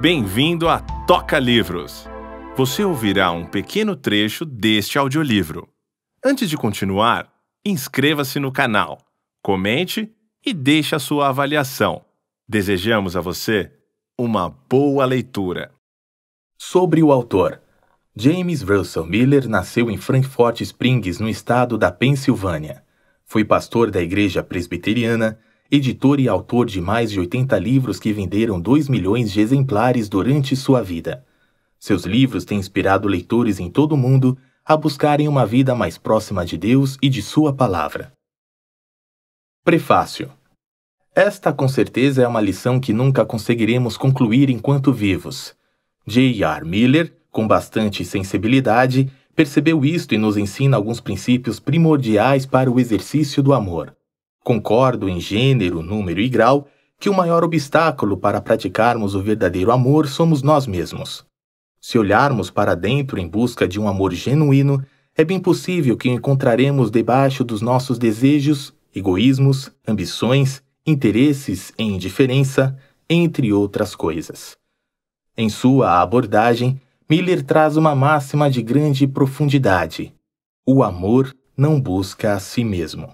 Bem-vindo a Toca Livros! Você ouvirá um pequeno trecho deste audiolivro. Antes de continuar, inscreva-se no canal, comente e deixe a sua avaliação. Desejamos a você uma boa leitura. Sobre o autor: James Russell Miller nasceu em Frankfort Springs, no estado da Pensilvânia. Foi pastor da Igreja Presbiteriana editor e autor de mais de 80 livros que venderam 2 milhões de exemplares durante sua vida. Seus livros têm inspirado leitores em todo o mundo a buscarem uma vida mais próxima de Deus e de Sua palavra. Prefácio Esta, com certeza, é uma lição que nunca conseguiremos concluir enquanto vivos. J.R. Miller, com bastante sensibilidade, percebeu isto e nos ensina alguns princípios primordiais para o exercício do amor. Concordo em gênero, número e grau que o maior obstáculo para praticarmos o verdadeiro amor somos nós mesmos. Se olharmos para dentro em busca de um amor genuíno, é bem possível que o encontraremos debaixo dos nossos desejos, egoísmos, ambições, interesses e indiferença, entre outras coisas. Em sua abordagem, Miller traz uma máxima de grande profundidade: o amor não busca a si mesmo.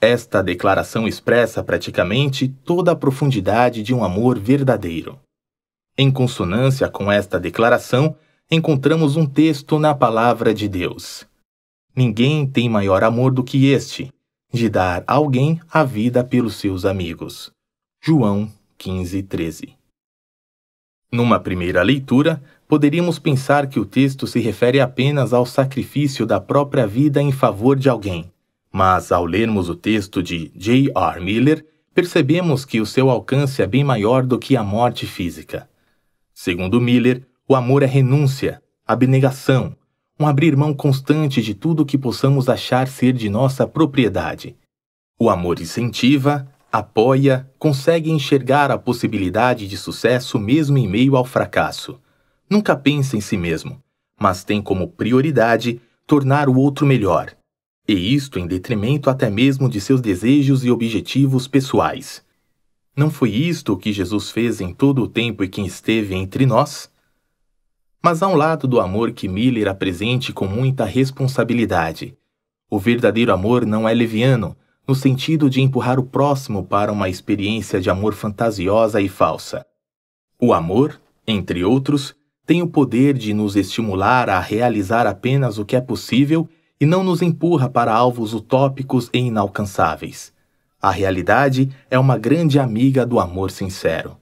Esta declaração expressa praticamente toda a profundidade de um amor verdadeiro. Em consonância com esta declaração, encontramos um texto na Palavra de Deus. Ninguém tem maior amor do que este, de dar a alguém a vida pelos seus amigos. João 15, 13. Numa primeira leitura, poderíamos pensar que o texto se refere apenas ao sacrifício da própria vida em favor de alguém mas ao lermos o texto de J. R. Miller, percebemos que o seu alcance é bem maior do que a morte física. Segundo Miller, o amor é renúncia, abnegação, um abrir mão constante de tudo que possamos achar ser de nossa propriedade. O amor incentiva, apoia, consegue enxergar a possibilidade de sucesso mesmo em meio ao fracasso. Nunca pensa em si mesmo, mas tem como prioridade tornar o outro melhor, e isto em detrimento até mesmo de seus desejos e objetivos pessoais. Não foi isto que Jesus fez em todo o tempo e que esteve entre nós? Mas há um lado do amor que Miller apresente com muita responsabilidade. O verdadeiro amor não é leviano, no sentido de empurrar o próximo para uma experiência de amor fantasiosa e falsa. O amor, entre outros, tem o poder de nos estimular a realizar apenas o que é possível e não nos empurra para alvos utópicos e inalcançáveis. A realidade é uma grande amiga do amor sincero.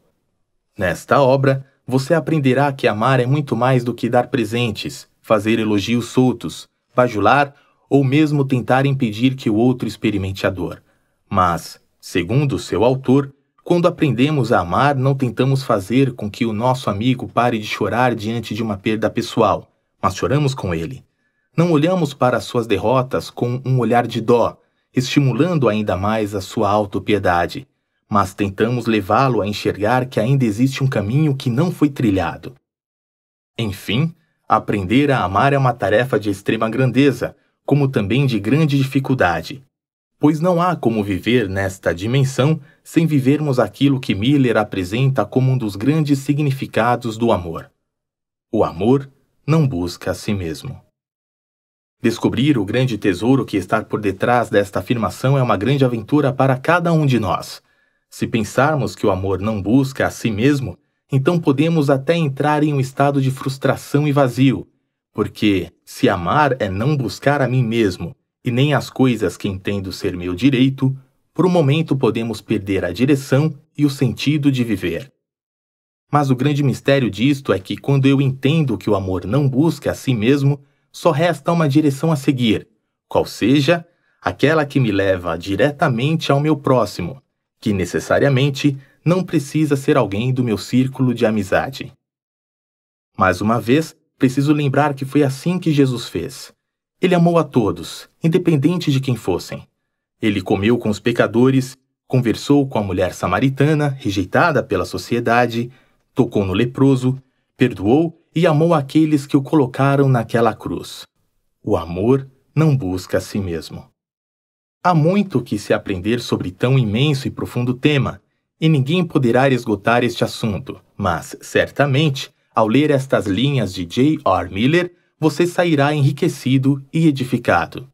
Nesta obra, você aprenderá que amar é muito mais do que dar presentes, fazer elogios soltos, bajular ou mesmo tentar impedir que o outro experimente a dor. Mas, segundo seu autor, quando aprendemos a amar, não tentamos fazer com que o nosso amigo pare de chorar diante de uma perda pessoal, mas choramos com ele. Não olhamos para suas derrotas com um olhar de dó, estimulando ainda mais a sua autopiedade, mas tentamos levá-lo a enxergar que ainda existe um caminho que não foi trilhado. Enfim, aprender a amar é uma tarefa de extrema grandeza, como também de grande dificuldade, pois não há como viver nesta dimensão sem vivermos aquilo que Miller apresenta como um dos grandes significados do amor. O amor não busca a si mesmo. Descobrir o grande tesouro que está por detrás desta afirmação é uma grande aventura para cada um de nós. Se pensarmos que o amor não busca a si mesmo, então podemos até entrar em um estado de frustração e vazio, porque se amar é não buscar a mim mesmo e nem as coisas que entendo ser meu direito, por um momento podemos perder a direção e o sentido de viver. Mas o grande mistério disto é que quando eu entendo que o amor não busca a si mesmo, só resta uma direção a seguir, qual seja aquela que me leva diretamente ao meu próximo, que necessariamente não precisa ser alguém do meu círculo de amizade. Mais uma vez, preciso lembrar que foi assim que Jesus fez. Ele amou a todos, independente de quem fossem. Ele comeu com os pecadores, conversou com a mulher samaritana, rejeitada pela sociedade, tocou no leproso, perdoou e amou aqueles que o colocaram naquela cruz. O amor não busca a si mesmo. Há muito que se aprender sobre tão imenso e profundo tema, e ninguém poderá esgotar este assunto, mas, certamente, ao ler estas linhas de J.R. Miller, você sairá enriquecido e edificado.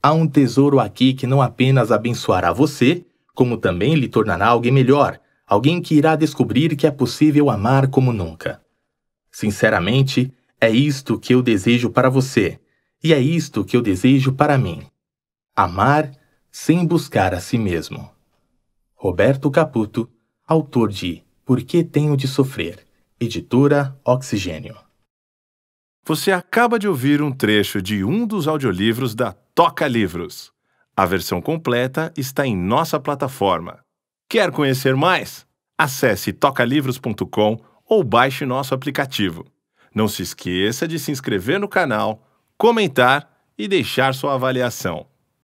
Há um tesouro aqui que não apenas abençoará você, como também lhe tornará alguém melhor, alguém que irá descobrir que é possível amar como nunca. Sinceramente, é isto que eu desejo para você, e é isto que eu desejo para mim. Amar sem buscar a si mesmo. Roberto Caputo, autor de Por que Tenho de Sofrer, editora Oxigênio. Você acaba de ouvir um trecho de um dos audiolivros da Toca Livros. A versão completa está em nossa plataforma. Quer conhecer mais? Acesse tocalivros.com.br ou baixe nosso aplicativo. Não se esqueça de se inscrever no canal, comentar e deixar sua avaliação.